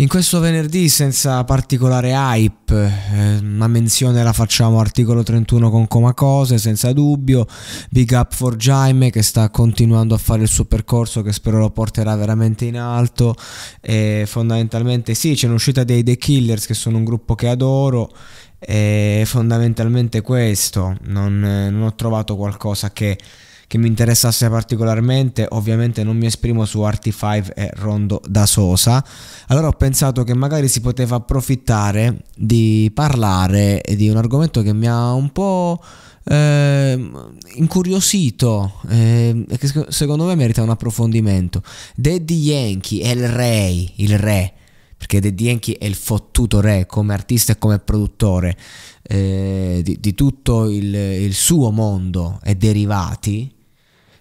In questo venerdì senza particolare hype, eh, una menzione la facciamo articolo 31 con Comacose, senza dubbio, big up for Jaime che sta continuando a fare il suo percorso che spero lo porterà veramente in alto e fondamentalmente sì, c'è un'uscita dei The Killers che sono un gruppo che adoro e fondamentalmente questo, non, eh, non ho trovato qualcosa che che mi interessasse particolarmente, ovviamente non mi esprimo su Artify e Rondo da Sosa, allora ho pensato che magari si poteva approfittare di parlare di un argomento che mi ha un po'... Eh, incuriosito eh, che secondo me merita un approfondimento Daddy Yankee è il re il re perché Daddy Yankee è il fottuto re come artista e come produttore eh, di, di, tutto il, il, suo mondo e derivati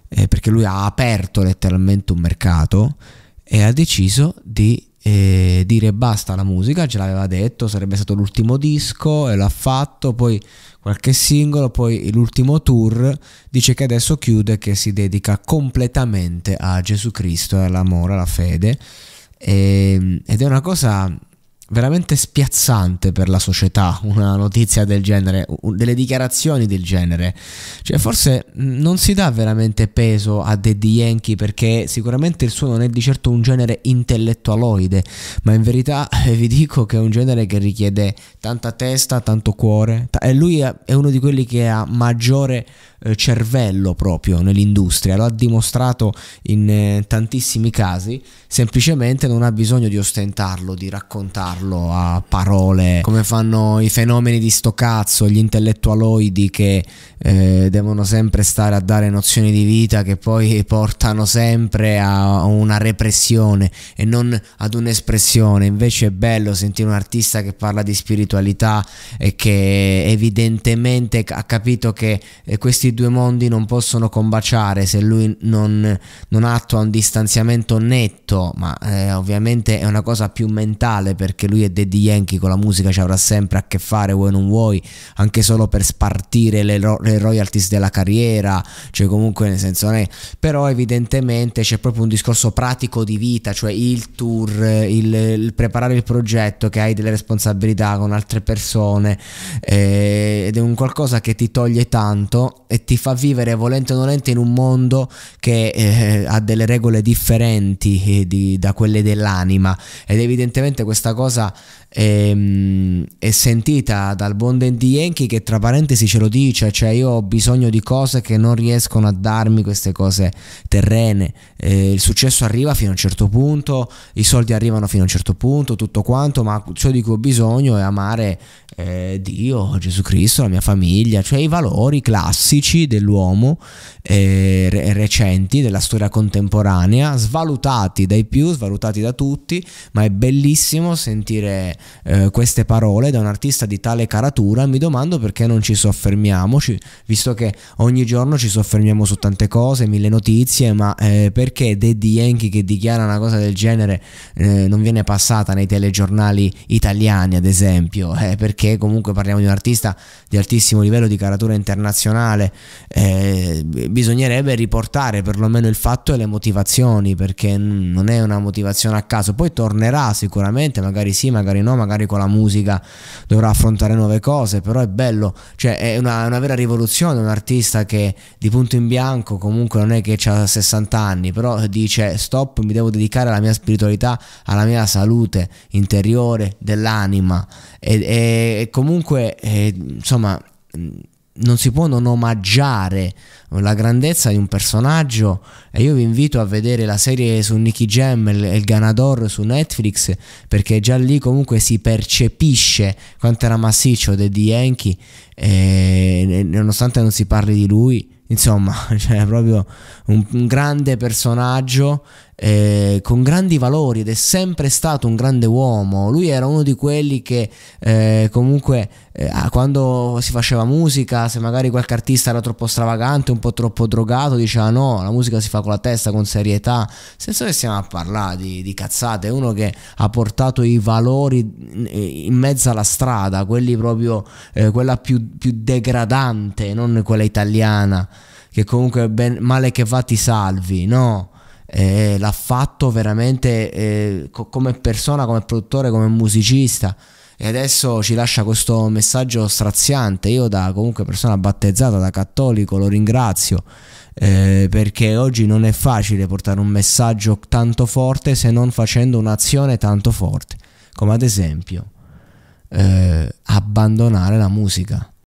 eh, perché lui ha aperto letteralmente un mercato e ha deciso di eh, dire basta alla musica, ce l'aveva detto, sarebbe stato l'ultimo disco e l'ha fatto, poi qualche singolo, poi l'ultimo tour, dice che adesso chiude, che si dedica completamente a Gesù Cristo, all'amore, alla fede. Ehm, ed è una cosa veramente spiazzante per la società una notizia del genere, delle dichiarazioni del genere. Cioè, forse mm, non si dà veramente peso a Daddy Yankee perché sicuramente il suo non è di certo un genere intellettualoide, ma in verità vi dico che è un genere che richiede tanta testa, tanto cuore e lui è uno di quelli che ha maggiore eh, cervello proprio nell'industria, lo ha dimostrato in eh, tantissimi casi, semplicemente non ha bisogno di ostentarlo, di raccontarlo a parole, come fanno i fenomeni di sto cazzo, gli intellettualoidi che eh, devono sempre stare a dare nozioni di vita che poi portano sempre a una repressione e non ad un'espressione, invece è bello sentire un artista che parla di spiritualità e che evidentemente ha capito che eh, questi questi due mondi non possono combaciare se lui non, non attua un distanziamento netto, ma eh, ovviamente è una cosa più mentale perché lui è Daddy Yankee, con la musica ci avrà sempre a che fare, vuoi non vuoi, anche solo per spartire le, ro le royalties della carriera, cioè comunque nel senso ne è, però evidentemente c'è proprio un discorso pratico di vita, cioè il tour, il, il preparare il progetto, che hai delle responsabilità con altre persone eh, ed è un qualcosa che ti toglie tanto e ti fa vivere volente o nolente in un mondo che eh, ha delle regole differenti eh, di, da quelle dell'anima ed evidentemente questa cosa è, ehm, è sentita dal buon Dandy Yankee che tra parentesi ce lo dice, cioè io ho bisogno di cose che non riescono a darmi queste cose terrene, eh, il successo arriva fino a un certo punto, i soldi arrivano fino a un certo punto, tutto quanto, ma ciò di cui ho bisogno è amare eh, Dio, Gesù Cristo, la mia famiglia, cioè i valori classici storici dell'uomo eh, recenti, della storia contemporanea, svalutati dai più, svalutati da tutti, ma è bellissimo sentire eh, queste parole da un artista di tale caratura. Mi domando perché non ci soffermiamoci, visto che ogni giorno ci soffermiamo su tante cose, mille notizie, ma eh, perché Daddy Yankee che dichiara una cosa del genere eh, non viene passata nei telegiornali italiani, ad esempio? Eh, perché comunque parliamo di un artista di altissimo livello di caratura internazionale eh, bisognerebbe riportare perlomeno il fatto e le motivazioni perché non è una motivazione a caso poi tornerà sicuramente magari sì magari no magari con la musica dovrà affrontare nuove cose però è bello cioè è una, una vera rivoluzione un artista che di punto in bianco comunque non è che ha 60 anni però dice stop mi devo dedicare alla mia spiritualità alla mia salute interiore dell'anima e, e comunque e, eh, insomma non si può non omaggiare la grandezza di un personaggio e io vi invito a vedere la serie su Nicky Jam e il Ganador su Netflix perché già lì comunque si percepisce quanto era massiccio De Yankee e nonostante non si parli di lui insomma cioè proprio un, un grande personaggio eh, con grandi valori ed è sempre stato un grande uomo. Lui era uno di quelli che eh, comunque eh, ah, quando si faceva musica, se magari qualche artista era troppo stravagante, un po' troppo drogato, diceva no, la musica si fa con la testa, con serietà, senza che stiamo a parlare di, di cazzate. È uno che ha portato i valori in mezzo alla strada, quelli proprio, eh, quella più, più degradante, non quella italiana che comunque ben, male che va ti salvi, no? eh, l'ha fatto veramente eh, co come persona, come produttore, come musicista e adesso ci lascia questo messaggio straziante. Io da comunque persona battezzata, da cattolico, lo ringrazio eh, perché oggi non è facile portare un messaggio tanto forte se non facendo un'azione tanto forte, come ad esempio eh, abbandonare la musica.